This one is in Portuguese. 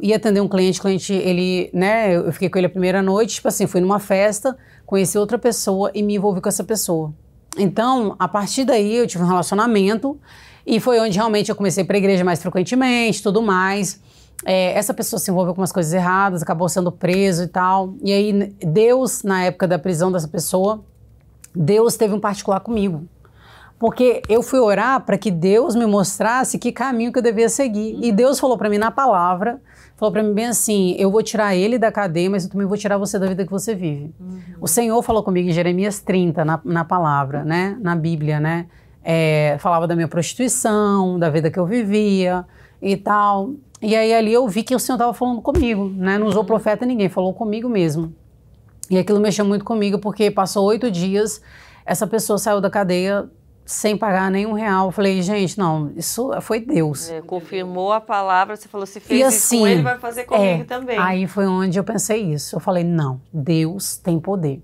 ia atender um cliente, cliente, ele, né, eu fiquei com ele a primeira noite, tipo assim, fui numa festa, conheci outra pessoa e me envolvi com essa pessoa. Então, a partir daí, eu tive um relacionamento e foi onde realmente eu comecei para a igreja mais frequentemente, tudo mais. É, essa pessoa se envolveu com umas coisas erradas, acabou sendo preso e tal. E aí, Deus, na época da prisão dessa pessoa, Deus teve um particular comigo. Porque eu fui orar para que Deus me mostrasse que caminho que eu devia seguir. E uhum. Deus falou para mim na palavra, falou para mim bem assim: eu vou tirar ele da cadeia, mas eu também vou tirar você da vida que você vive. Uhum. O Senhor falou comigo em Jeremias 30, na, na palavra, né? Na Bíblia, né? É, falava da minha prostituição, da vida que eu vivia e tal. E aí ali eu vi que o Senhor estava falando comigo, né? Não usou uhum. profeta ninguém, falou comigo mesmo. E aquilo mexeu muito comigo, porque passou oito dias, essa pessoa saiu da cadeia sem pagar nenhum real. Eu falei, gente, não, isso foi Deus. É, confirmou a palavra, você falou, se fez e assim, isso com assim, ele, vai fazer comigo é, também. Aí foi onde eu pensei isso. Eu falei, não, Deus tem poder.